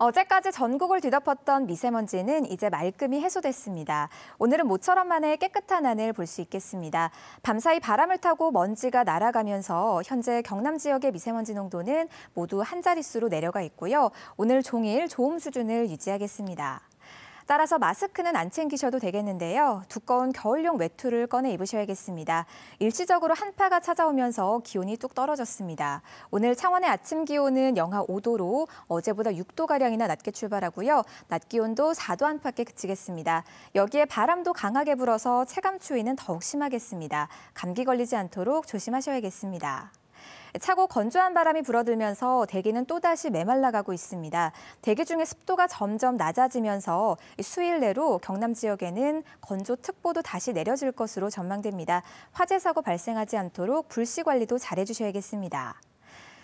어제까지 전국을 뒤덮었던 미세먼지는 이제 말끔히 해소됐습니다. 오늘은 모처럼 만에 깨끗한 하늘 볼수 있겠습니다. 밤사이 바람을 타고 먼지가 날아가면서 현재 경남 지역의 미세먼지 농도는 모두 한 자릿수로 내려가 있고요. 오늘 종일 좋음 수준을 유지하겠습니다. 따라서 마스크는 안 챙기셔도 되겠는데요. 두꺼운 겨울용 외투를 꺼내 입으셔야겠습니다. 일시적으로 한파가 찾아오면서 기온이 뚝 떨어졌습니다. 오늘 창원의 아침 기온은 영하 5도로 어제보다 6도가량이나 낮게 출발하고요. 낮 기온도 4도 안팎에 그치겠습니다. 여기에 바람도 강하게 불어서 체감 추위는 더욱 심하겠습니다. 감기 걸리지 않도록 조심하셔야겠습니다. 차고 건조한 바람이 불어들면서 대기는 또다시 메말라가고 있습니다. 대기 중에 습도가 점점 낮아지면서 수일 내로 경남 지역에는 건조특보도 다시 내려질 것으로 전망됩니다. 화재 사고 발생하지 않도록 불씨 관리도 잘해주셔야겠습니다.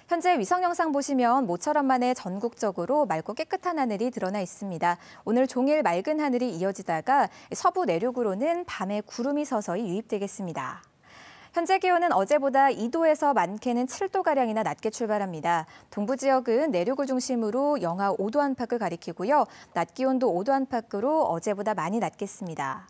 현재 위성 영상 보시면 모처럼 만에 전국적으로 맑고 깨끗한 하늘이 드러나 있습니다. 오늘 종일 맑은 하늘이 이어지다가 서부 내륙으로는 밤에 구름이 서서히 유입되겠습니다. 현재 기온은 어제보다 2도에서 많게는 7도가량이나 낮게 출발합니다. 동부 지역은 내륙을 중심으로 영하 5도 안팎을 가리키고요. 낮 기온도 5도 안팎으로 어제보다 많이 낮겠습니다.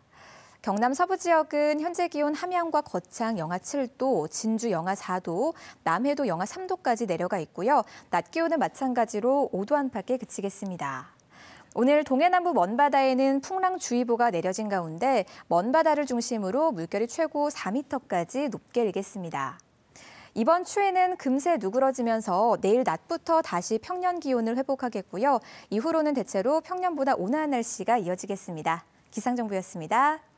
경남 서부 지역은 현재 기온 함양과 거창 영하 7도, 진주 영하 4도, 남해도 영하 3도까지 내려가 있고요. 낮 기온은 마찬가지로 5도 안팎에 그치겠습니다. 오늘 동해남부 먼바다에는 풍랑주의보가 내려진 가운데 먼바다를 중심으로 물결이 최고 4m까지 높게 일겠습니다. 이번 추위는 금세 누그러지면서 내일 낮부터 다시 평년 기온을 회복하겠고요. 이후로는 대체로 평년보다 온화한 날씨가 이어지겠습니다. 기상정보였습니다.